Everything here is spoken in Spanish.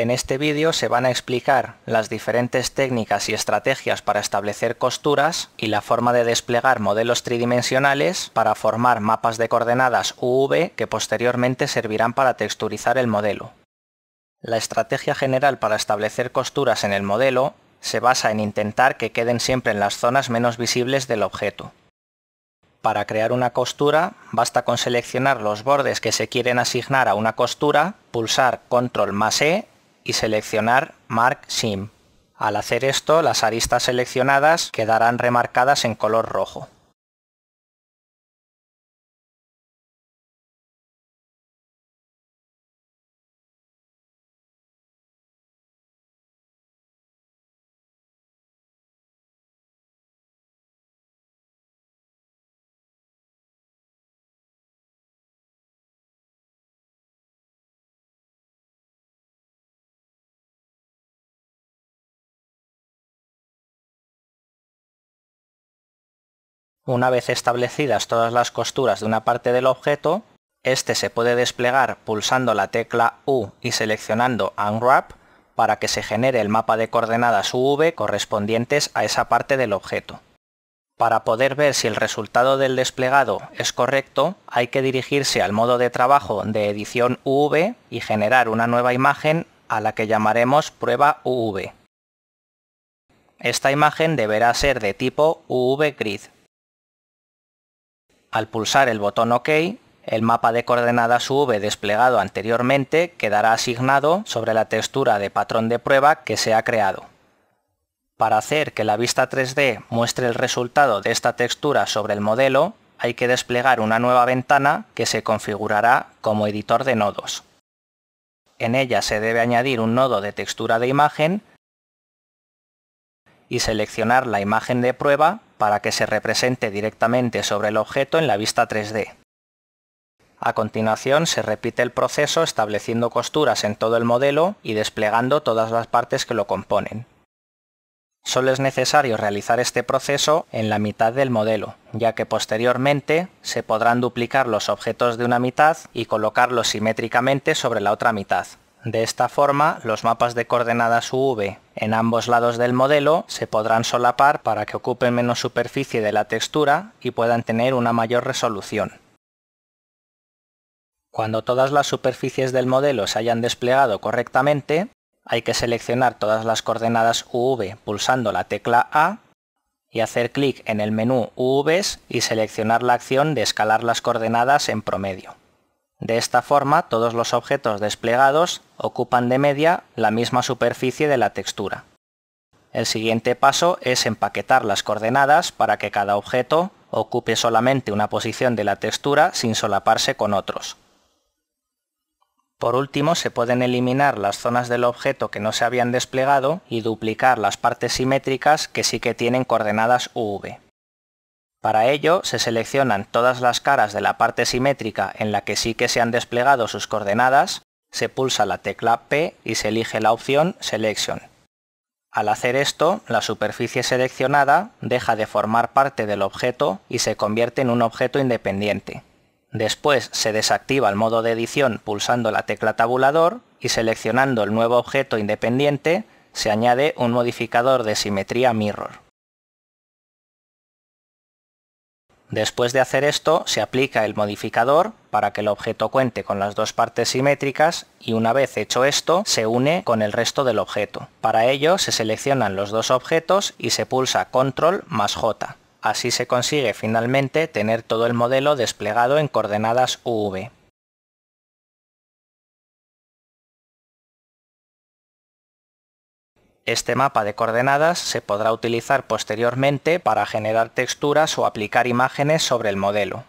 En este vídeo se van a explicar las diferentes técnicas y estrategias para establecer costuras y la forma de desplegar modelos tridimensionales para formar mapas de coordenadas UV que posteriormente servirán para texturizar el modelo. La estrategia general para establecer costuras en el modelo se basa en intentar que queden siempre en las zonas menos visibles del objeto. Para crear una costura, basta con seleccionar los bordes que se quieren asignar a una costura, pulsar Control más E y seleccionar Mark Sim. Al hacer esto, las aristas seleccionadas quedarán remarcadas en color rojo. Una vez establecidas todas las costuras de una parte del objeto, este se puede desplegar pulsando la tecla U y seleccionando Unwrap para que se genere el mapa de coordenadas UV correspondientes a esa parte del objeto. Para poder ver si el resultado del desplegado es correcto, hay que dirigirse al modo de trabajo de edición UV y generar una nueva imagen a la que llamaremos prueba UV. Esta imagen deberá ser de tipo UV Grid. Al pulsar el botón OK, el mapa de coordenadas V desplegado anteriormente quedará asignado sobre la textura de patrón de prueba que se ha creado. Para hacer que la vista 3D muestre el resultado de esta textura sobre el modelo, hay que desplegar una nueva ventana que se configurará como editor de nodos. En ella se debe añadir un nodo de textura de imagen y seleccionar la imagen de prueba para que se represente directamente sobre el objeto en la vista 3D. A continuación se repite el proceso estableciendo costuras en todo el modelo y desplegando todas las partes que lo componen. Solo es necesario realizar este proceso en la mitad del modelo, ya que posteriormente se podrán duplicar los objetos de una mitad y colocarlos simétricamente sobre la otra mitad, de esta forma, los mapas de coordenadas UV en ambos lados del modelo se podrán solapar para que ocupen menos superficie de la textura y puedan tener una mayor resolución. Cuando todas las superficies del modelo se hayan desplegado correctamente, hay que seleccionar todas las coordenadas UV pulsando la tecla A y hacer clic en el menú UVs y seleccionar la acción de escalar las coordenadas en promedio. De esta forma, todos los objetos desplegados ocupan de media la misma superficie de la textura. El siguiente paso es empaquetar las coordenadas para que cada objeto ocupe solamente una posición de la textura sin solaparse con otros. Por último, se pueden eliminar las zonas del objeto que no se habían desplegado y duplicar las partes simétricas que sí que tienen coordenadas UV. Para ello se seleccionan todas las caras de la parte simétrica en la que sí que se han desplegado sus coordenadas, se pulsa la tecla P y se elige la opción Selection. Al hacer esto, la superficie seleccionada deja de formar parte del objeto y se convierte en un objeto independiente. Después se desactiva el modo de edición pulsando la tecla tabulador y seleccionando el nuevo objeto independiente se añade un modificador de simetría mirror. Después de hacer esto, se aplica el modificador para que el objeto cuente con las dos partes simétricas y una vez hecho esto, se une con el resto del objeto. Para ello, se seleccionan los dos objetos y se pulsa Control más J. Así se consigue finalmente tener todo el modelo desplegado en coordenadas UV. Este mapa de coordenadas se podrá utilizar posteriormente para generar texturas o aplicar imágenes sobre el modelo.